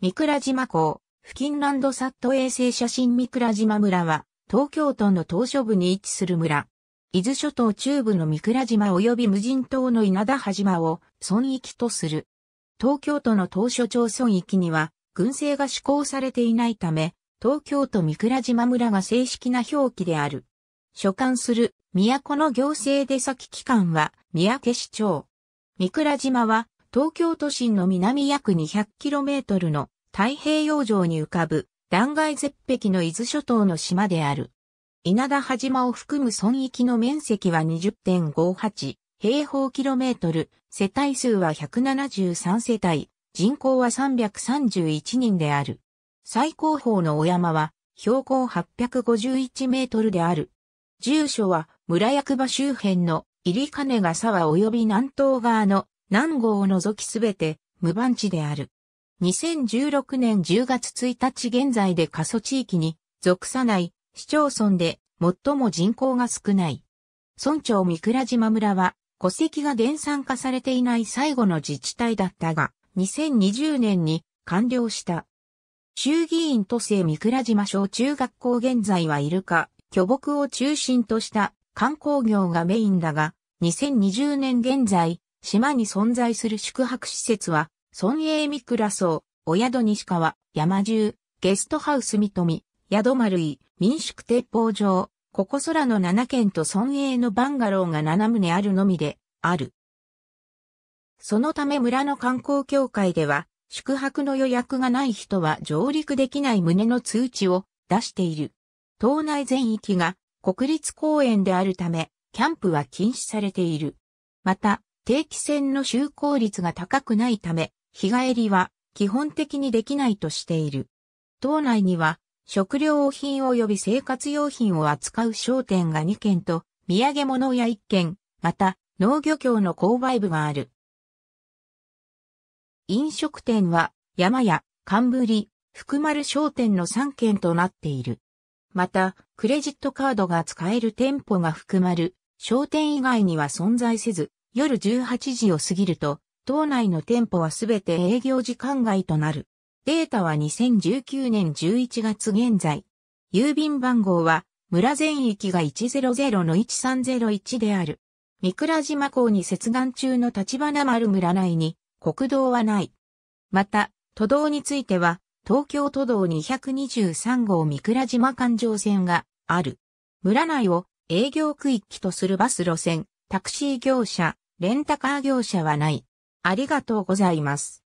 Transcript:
三倉島港、付近ランドサット衛星写真三倉島村は、東京都の島嶼部に位置する村。伊豆諸島中部の三倉島及び無人島の稲田島を村域とする。東京都の島所町村域には、軍政が施行されていないため、東京都三倉島村が正式な表記である。所管する、都の行政出先機関は、三宅市長。三倉島は、東京都心の南約 200km の太平洋上に浮かぶ断崖絶壁の伊豆諸島の島である。稲田端島を含む村域の面積は20.58平方キロメートル、世帯数は173世帯、人口は331人である。最高峰のお山は標高851メートルである。住所は村役場周辺の入金ヶ沢及び南東側の南郷を除きすべて無番地である。2016年10月1日現在で過疎地域に属さない市町村で最も人口が少ない。村長三倉島村は戸籍が原産化されていない最後の自治体だったが、2020年に完了した。衆議院都政三倉島小中学校現在はイルカ、巨木を中心とした観光業がメインだが、2020年現在、島に存在する宿泊施設は、村営三倉荘、お宿西川、山中、ゲストハウス三富、宿丸井、民宿鉄砲場、ここ空の7軒と村営のバンガローが7棟あるのみで、ある。そのため村の観光協会では、宿泊の予約がない人は上陸できない旨の通知を出している。島内全域が国立公園であるため、キャンプは禁止されている。また、定期船の就航率が高くないため、日帰りは基本的にできないとしている。島内には食料品及び生活用品を扱う商店が2軒と、土産物屋1軒、また農漁協の購買部がある。飲食店は山屋、冠、福丸商店の3軒となっている。また、クレジットカードが使える店舗が福丸、商店以外には存在せず、夜18時を過ぎると、島内の店舗はすべて営業時間外となる。データは2019年11月現在。郵便番号は村全域が100-1301である。三倉島港に接岸中の立花丸村内に国道はない。また、都道については、東京都道223号三倉島環状線がある。村内を営業区域とするバス路線、タクシー業者、レンタカー業者はない。ありがとうございます。